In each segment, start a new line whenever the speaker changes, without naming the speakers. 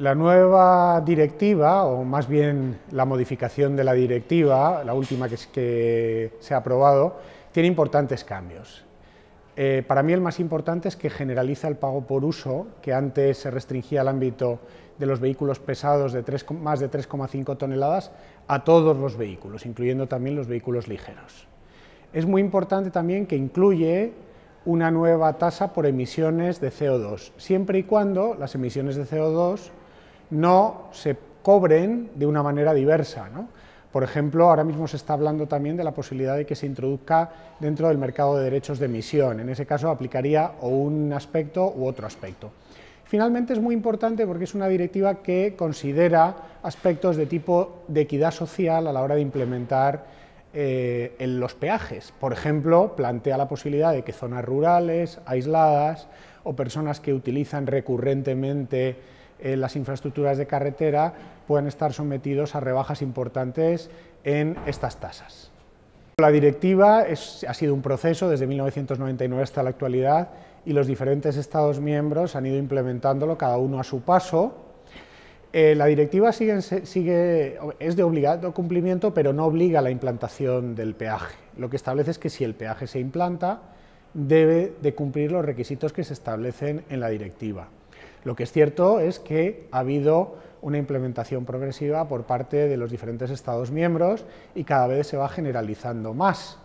La nueva directiva, o más bien la modificación de la directiva, la última que, se ha aprobado, tiene importantes cambios. Eh, para mí el más importante es que generaliza el pago por uso, que antes se restringía al ámbito de los vehículos pesados de más de 3,5 toneladas a todos los vehículos, incluyendo también los vehículos ligeros. Es muy importante también que incluye una nueva tasa por emisiones de CO2, siempre y cuando las emisiones de CO2 no se cobren de una manera diversa. Por ejemplo, ahora mismo se está hablando también de la posibilidad de que se introduzca dentro del mercado de derechos de emisión. En ese caso aplicaría o un aspecto u otro aspecto. Finalmente es muy importante porque es una directiva que considera aspectos de tipo de equidad social a la hora de implementar eh, en los peajes. Por ejemplo, plantea la posibilidad de que zonas rurales, aisladas o personas que utilizan recurrentemente eh, las infraestructuras de carretera pueden estar sometidos a rebajas importantes en estas tasas. La directiva ha sido un proceso desde 1999 hasta la actualidad y los diferentes Estados miembros han ido implementándolo cada uno a su paso. Eh, la directiva es de obligado cumplimiento, pero no obliga a la implantación del peaje. Lo que establece es que si el peaje se implanta, debe de cumplir los requisitos que se establecen en la directiva. Lo que es cierto es que ha habido una implementación progresiva por parte de los diferentes Estados miembros y cada vez se va generalizando más.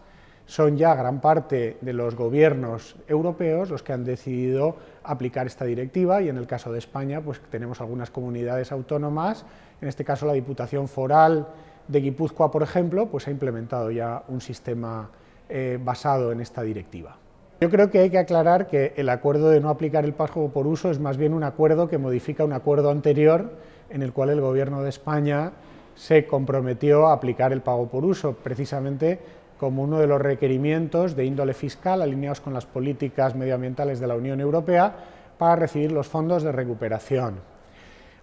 Son ya gran parte de los gobiernos europeos los que han decidido aplicar esta directiva y en el caso de España pues tenemos algunas comunidades autónomas, en este caso la Diputación Foral de Guipúzcoa, por ejemplo, pues ha implementado ya un sistema eh, basado en esta directiva. Yo creo que hay que aclarar que el acuerdo de no aplicar el pago por uso es más bien un acuerdo que modifica un acuerdo anterior en el cual el Gobierno de España se comprometió a aplicar el pago por uso, precisamente como uno de los requerimientos de índole fiscal alineados con las políticas medioambientales de la Unión Europea para recibir los fondos de recuperación.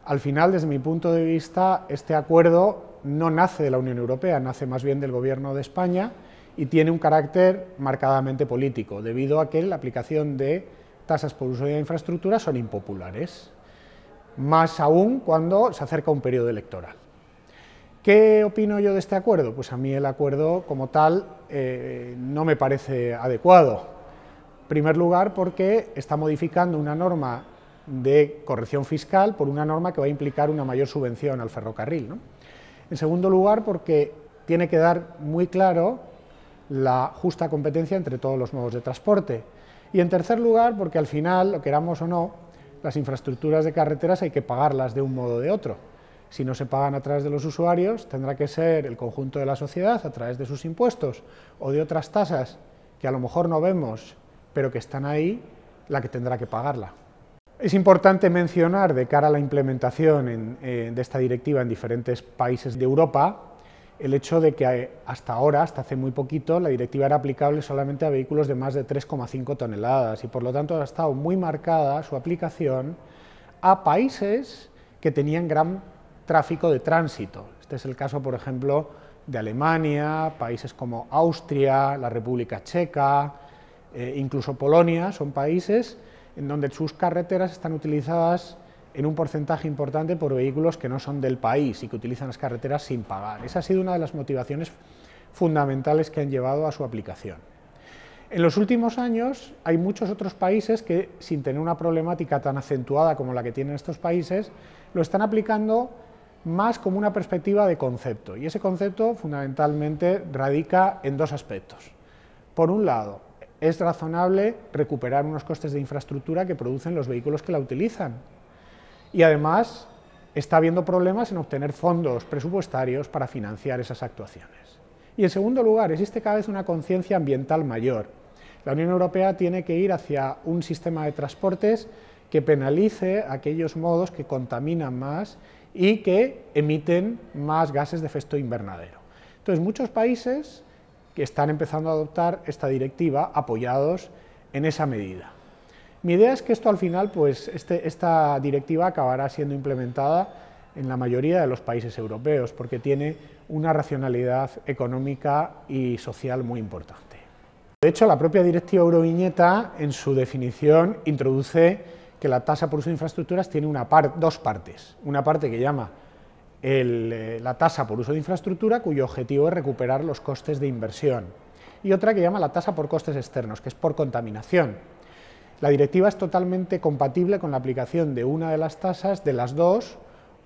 Al final, desde mi punto de vista, este acuerdo no nace de la Unión Europea, nace más bien del Gobierno de España, y tiene un carácter marcadamente político, debido a que la aplicación de tasas por uso de infraestructura son impopulares, más aún cuando se acerca un periodo electoral. ¿Qué opino yo de este acuerdo? Pues a mí el acuerdo como tal eh, no me parece adecuado. En primer lugar porque está modificando una norma de corrección fiscal por una norma que va a implicar una mayor subvención al ferrocarril. En segundo lugar porque tiene que dar muy claro la justa competencia entre todos los modos de transporte. Y en tercer lugar, porque al final, lo queramos o no, las infraestructuras de carreteras hay que pagarlas de un modo o de otro. Si no se pagan a través de los usuarios, tendrá que ser el conjunto de la sociedad a través de sus impuestos o de otras tasas que a lo mejor no vemos, pero que están ahí, la que tendrá que pagarla. Es importante mencionar, de cara a la implementación eh, de esta directiva en diferentes países de Europa, el hecho de que hasta ahora, hasta hace muy poquito, la directiva era aplicable solamente a vehículos de más de 3,5 toneladas y por lo tanto ha estado muy marcada su aplicación a países que tenían gran tráfico de tránsito. Este es el caso, por ejemplo, de Alemania, países como Austria, la República Checa, eh, incluso Polonia, son países en donde sus carreteras están utilizadas en un porcentaje importante por vehículos que no son del país y que utilizan las carreteras sin pagar. Esa ha sido una de las motivaciones fundamentales que han llevado a su aplicación. En los últimos años hay muchos otros países que, sin tener una problemática tan acentuada como la que tienen estos países, lo están aplicando más como una perspectiva de concepto. Y ese concepto fundamentalmente radica en dos aspectos. Por un lado, es razonable recuperar unos costes de infraestructura que producen los vehículos que la utilizan y además está habiendo problemas en obtener fondos presupuestarios para financiar esas actuaciones. Y en segundo lugar, existe cada vez una conciencia ambiental mayor. La Unión Europea tiene que ir hacia un sistema de transportes que penalice aquellos modos que contaminan más y que emiten más gases de efecto invernadero. Entonces, muchos países que están empezando a adoptar esta directiva apoyados en esa medida. Mi idea es que esto al final, pues este, esta directiva acabará siendo implementada en la mayoría de los países europeos, porque tiene una racionalidad económica y social muy importante. De hecho, la propia directiva Euroviñeta, en su definición, introduce que la tasa por uso de infraestructuras tiene dos partes. Una parte que llama eh, la tasa por uso de infraestructura, cuyo objetivo es recuperar los costes de inversión, y otra que llama la tasa por costes externos, que es por contaminación. La directiva es totalmente compatible con la aplicación de una de las tasas, de las dos,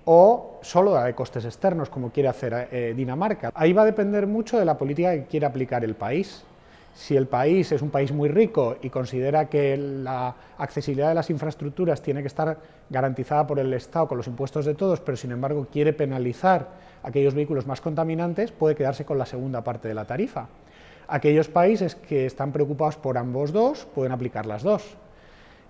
o solo la de costes externos, como quiere hacer eh, Dinamarca. Ahí va a depender mucho de la política que quiere aplicar el país. Si el país es un país muy rico y considera que la accesibilidad de las infraestructuras tiene que estar garantizada por el Estado con los impuestos de todos, pero sin embargo quiere penalizar aquellos vehículos más contaminantes, puede quedarse con la segunda parte de la tarifa. Aquellos países que están preocupados por ambos dos pueden aplicar las dos.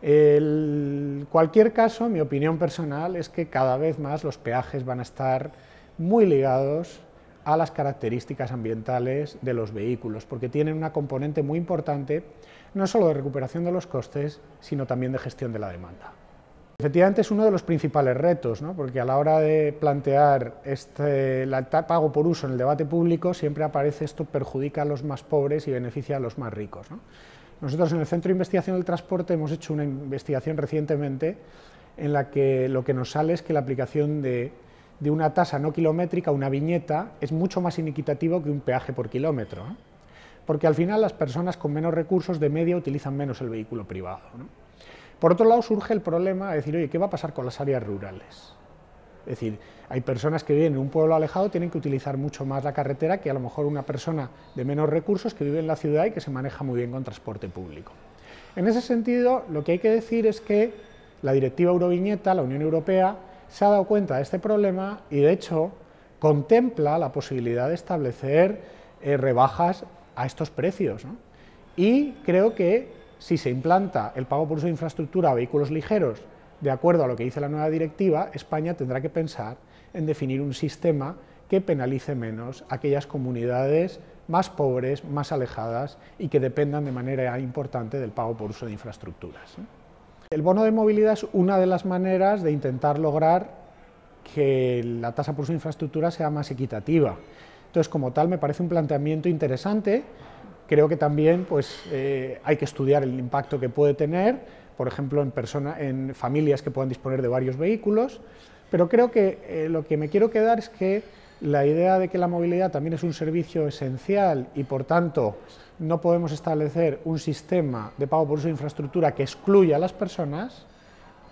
En cualquier caso, mi opinión personal es que cada vez más los peajes van a estar muy ligados a las características ambientales de los vehículos, porque tienen una componente muy importante, no solo de recuperación de los costes, sino también de gestión de la demanda. Efectivamente es uno de los principales retos, ¿no? porque a la hora de plantear este, el pago por uso en el debate público siempre aparece esto perjudica a los más pobres y beneficia a los más ricos. ¿no? Nosotros en el Centro de Investigación del Transporte hemos hecho una investigación recientemente en la que lo que nos sale es que la aplicación de, una tasa no kilométrica, una viñeta, es mucho más inequitativo que un peaje por kilómetro. Porque al final las personas con menos recursos de media utilizan menos el vehículo privado. Por otro lado surge el problema de decir, oye, ¿qué va a pasar con las áreas rurales? Es decir, hay personas que viven en un pueblo alejado, tienen que utilizar mucho más la carretera que a lo mejor una persona de menos recursos que vive en la ciudad y que se maneja muy bien con transporte público. En ese sentido, lo que hay que decir es que la directiva Euroviñeta, la Unión Europea, se ha dado cuenta de este problema y, de hecho, contempla la posibilidad de establecer eh, rebajas a estos precios. Y creo que si se implanta el pago por su infraestructura a vehículos ligeros de acuerdo a lo que dice la nueva directiva, España tendrá que pensar en definir un sistema que penalice menos aquellas comunidades más pobres, más alejadas y que dependan de manera importante del pago por uso de infraestructuras. El bono de movilidad es una de las maneras de intentar lograr que la tasa por uso de infraestructuras sea más equitativa. Entonces, como tal, me parece un planteamiento interesante. Creo que también pues, eh, hay que estudiar el impacto que puede tener, por ejemplo, en, persona, en familias que puedan disponer de varios vehículos, pero creo que eh, lo que me quiero quedar es que la idea de que la movilidad también es un servicio esencial y, por tanto, no podemos establecer un sistema de pago por su infraestructura que excluya a las personas,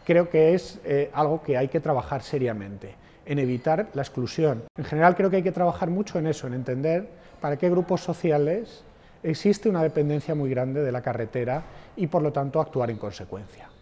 creo que es eh, algo que hay que trabajar seriamente, en evitar la exclusión. En general creo que hay que trabajar mucho en eso, en entender para qué grupos sociales existe una dependencia muy grande de la carretera y por lo tanto actuar en consecuencia.